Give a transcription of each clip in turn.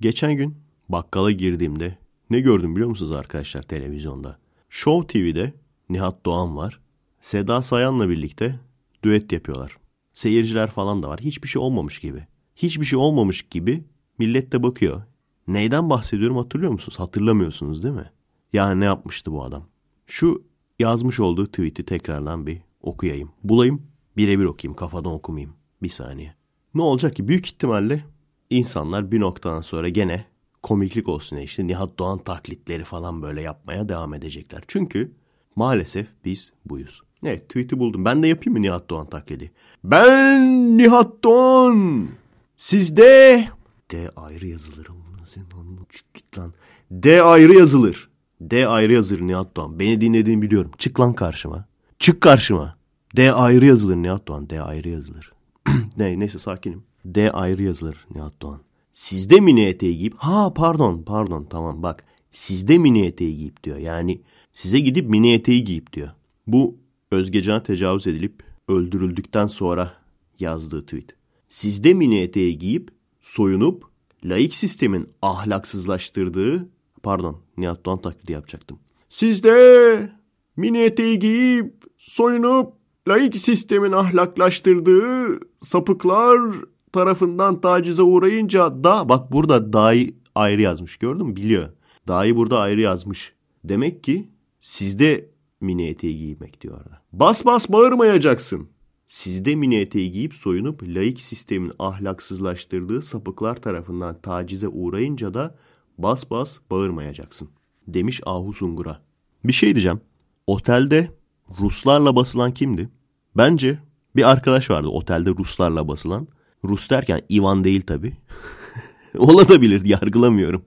Geçen gün bakkala girdiğimde ne gördüm biliyor musunuz arkadaşlar televizyonda? Show TV'de Nihat Doğan var. Seda Sayan'la birlikte düet yapıyorlar. Seyirciler falan da var. Hiçbir şey olmamış gibi. Hiçbir şey olmamış gibi millet de bakıyor. Neyden bahsediyorum hatırlıyor musunuz? Hatırlamıyorsunuz değil mi? Yani ne yapmıştı bu adam? Şu yazmış olduğu tweet'i tekrardan bir okuyayım. Bulayım, birebir okuyayım, kafadan okumayayım. Bir saniye. Ne olacak ki? Büyük ihtimalle insanlar bir noktadan sonra gene komiklik olsun işte Nihat Doğan taklitleri falan böyle yapmaya devam edecekler. Çünkü maalesef biz buyuz. Evet tweet'i buldum. Ben de yapayım mı Nihat Doğan taklidi? Ben Nihat Doğan. Sizde D ayrı yazılır. Sen çık git lan. D ayrı yazılır. D ayrı yazılır Nihat Doğan. Beni dinlediğini biliyorum. Çık lan karşıma. Çık karşıma. D ayrı yazılır Nihat Doğan. D ayrı yazılır. ne, neyse sakinim. D ayrı yazılır Nihat Doğan. Sizde mini eteği giyip ha pardon pardon tamam bak sizde mini eteği giyip diyor. Yani size gidip mini eteği giyip diyor. Bu Özgecan'a tecavüz edilip öldürüldükten sonra yazdığı tweet. Sizde mini eteği giyip soyunup laik sistemin ahlaksızlaştırdığı pardon Nihat Doğan taklidi yapacaktım. Sizde mini eteği giyip soyunup laik sistemin ahlaklaştırdığı sapıklar tarafından tacize uğrayınca da bak burada dahi ayrı yazmış gördün mü biliyor. Dahi burada ayrı yazmış. Demek ki sizde mini eteği giymek diyor orada. Bas bas bağırmayacaksın. Sizde mini eteği giyip soyunup laik sistemin ahlaksızlaştırdığı sapıklar tarafından tacize uğrayınca da bas bas bağırmayacaksın. Demiş Ahu Sungur'a. Bir şey diyeceğim. Otelde Ruslarla basılan kimdi? Bence bir arkadaş vardı otelde Ruslarla basılan. Rus derken Ivan değil tabi Olabilir yargılamıyorum.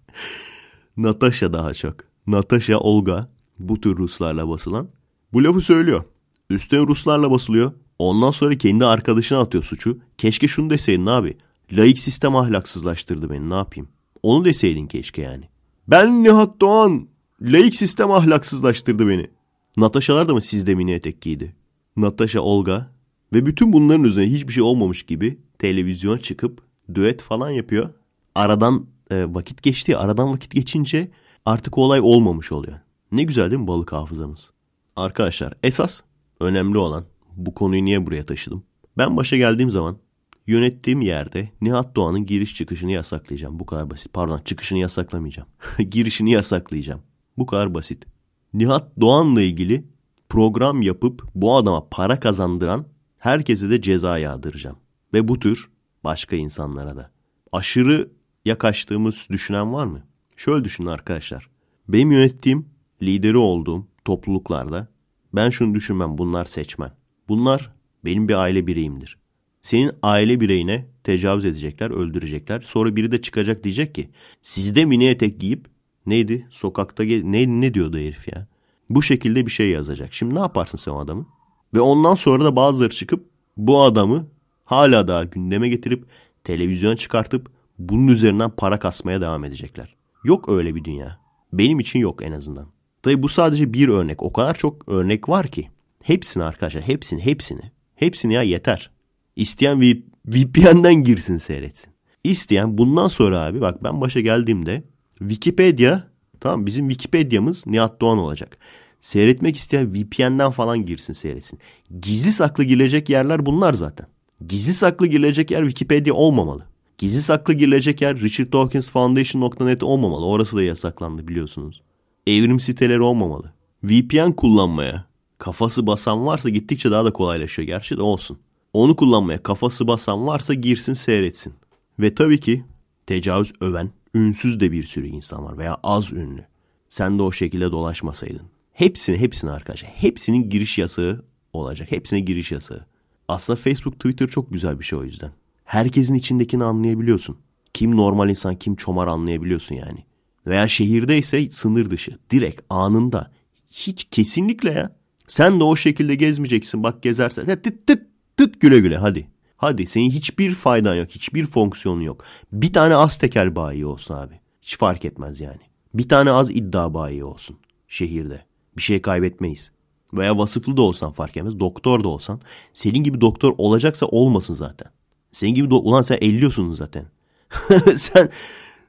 Natasha daha çok. Natasha Olga bu tür Ruslarla basılan. Bu lafı söylüyor. Üstten Ruslarla basılıyor. Ondan sonra kendi arkadaşına atıyor suçu. Keşke şunu deseydin abi. Laik sistem ahlaksızlaştırdı beni ne yapayım. Onu deseydin keşke yani. Ben Nihat Doğan. Laik sistem ahlaksızlaştırdı beni. Nataşalar da mı sizde mini etek giydi? Natasha Olga ve bütün bunların üzerine hiçbir şey olmamış gibi televizyona çıkıp düet falan yapıyor. Aradan e, vakit geçti. Aradan vakit geçince artık olay olmamış oluyor. Ne güzel değil mi balık hafızamız? Arkadaşlar esas önemli olan bu konuyu niye buraya taşıdım? Ben başa geldiğim zaman yönettiğim yerde Nihat Doğan'ın giriş çıkışını yasaklayacağım. Bu kadar basit. Pardon çıkışını yasaklamayacağım. Girişini yasaklayacağım. Bu kadar basit. Nihat Doğan'la ilgili program yapıp bu adama para kazandıran herkese de ceza yağdıracağım. Ve bu tür başka insanlara da. Aşırı yakaştığımız düşünen var mı? Şöyle düşünün arkadaşlar. Benim yönettiğim, lideri olduğum topluluklarda ben şunu düşünmem bunlar seçmen. Bunlar benim bir aile bireyimdir. Senin aile bireyine tecavüz edecekler, öldürecekler. Sonra biri de çıkacak diyecek ki sizde mini etek giyip neydi sokakta ne, ne diyordu herif ya? Bu şekilde bir şey yazacak. Şimdi ne yaparsın sen o adamı? Ve ondan sonra da bazıları çıkıp bu adamı hala daha gündeme getirip televizyona çıkartıp bunun üzerinden para kasmaya devam edecekler. Yok öyle bir dünya. Benim için yok en azından. Tabi bu sadece bir örnek. O kadar çok örnek var ki. Hepsini arkadaşlar hepsini hepsini. Hepsini ya yeter. İsteyen VPN'den girsin seyretsin. İsteyen bundan sonra abi bak ben başa geldiğimde Wikipedia Tamam bizim Wikipedia'mız Nihat Doğan olacak. Seyretmek isteyen VPN'den falan girsin seyretsin. Gizli saklı girilecek yerler bunlar zaten. Gizli saklı girilecek yer Wikipedia olmamalı. Gizli saklı girilecek yer Richard Dawkins Foundation.net olmamalı. Orası da yasaklandı biliyorsunuz. Evrim siteleri olmamalı. VPN kullanmaya kafası basan varsa gittikçe daha da kolaylaşıyor gerçi de olsun. Onu kullanmaya kafası basan varsa girsin seyretsin. Ve tabii ki tecavüz öven ünsüz de bir sürü insan var veya az ünlü. Sen de o şekilde dolaşmasaydın. Hepsini hepsini arkadaşlar. Hepsinin giriş yasağı olacak. Hepsine giriş yasağı. Aslında Facebook, Twitter çok güzel bir şey o yüzden. Herkesin içindekini anlayabiliyorsun. Kim normal insan, kim çomar anlayabiliyorsun yani. Veya şehirdeyse sınır dışı. Direkt anında. Hiç kesinlikle ya. Sen de o şekilde gezmeyeceksin. Bak gezersen. Tıt tıt tıt güle güle hadi. Hadi senin hiçbir faydan yok. Hiçbir fonksiyonun yok. Bir tane az teker bayi olsun abi. Hiç fark etmez yani. Bir tane az iddia bayi olsun şehirde. Bir şey kaybetmeyiz. Veya vasıflı da olsan fark etmez. Doktor da olsan. Senin gibi doktor olacaksa olmasın zaten. Senin gibi ulan sen elliyorsun zaten. sen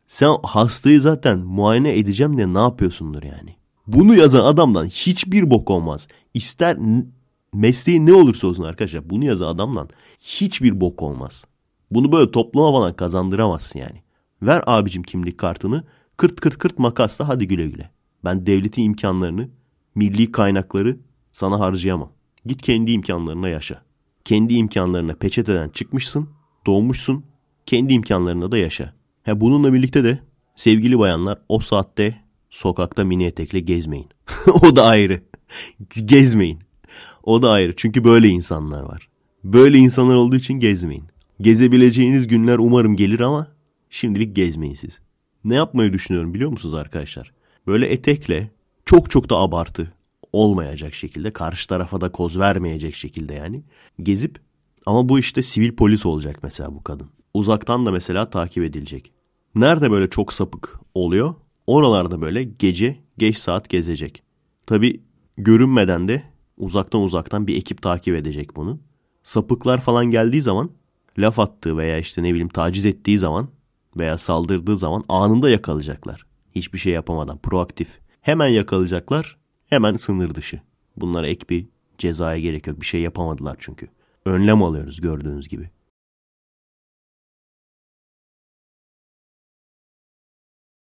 sen hastayı zaten muayene edeceğim diye ne yapıyorsundur yani. Bunu yazan adamdan hiçbir bok olmaz. İster mesleği ne olursa olsun arkadaşlar bunu yazan adamdan hiçbir bok olmaz. Bunu böyle topluma falan kazandıramazsın yani. Ver abicim kimlik kartını kırt kırt kırt makasla hadi güle güle. Ben devletin imkanlarını, milli kaynakları sana harcayamam. Git kendi imkanlarına yaşa. Kendi imkanlarına peçeteden çıkmışsın, doğmuşsun, kendi imkanlarına da yaşa. Ha, bununla birlikte de sevgili bayanlar o saatte sokakta mini etekle gezmeyin. o da ayrı. gezmeyin. O da ayrı. Çünkü böyle insanlar var. Böyle insanlar olduğu için gezmeyin. Gezebileceğiniz günler umarım gelir ama şimdilik gezmeyin siz. Ne yapmayı düşünüyorum biliyor musunuz arkadaşlar? Böyle etekle çok çok da abartı olmayacak şekilde karşı tarafa da koz vermeyecek şekilde yani gezip ama bu işte sivil polis olacak mesela bu kadın. Uzaktan da mesela takip edilecek. Nerede böyle çok sapık oluyor? Oralarda böyle gece geç saat gezecek. Tabi görünmeden de uzaktan uzaktan bir ekip takip edecek bunu. Sapıklar falan geldiği zaman laf attığı veya işte ne bileyim taciz ettiği zaman veya saldırdığı zaman anında yakalayacaklar. Hiçbir şey yapamadan proaktif. Hemen yakalayacaklar hemen sınır dışı. Bunlara ek bir cezaya gerek yok. Bir şey yapamadılar çünkü. Önlem alıyoruz gördüğünüz gibi.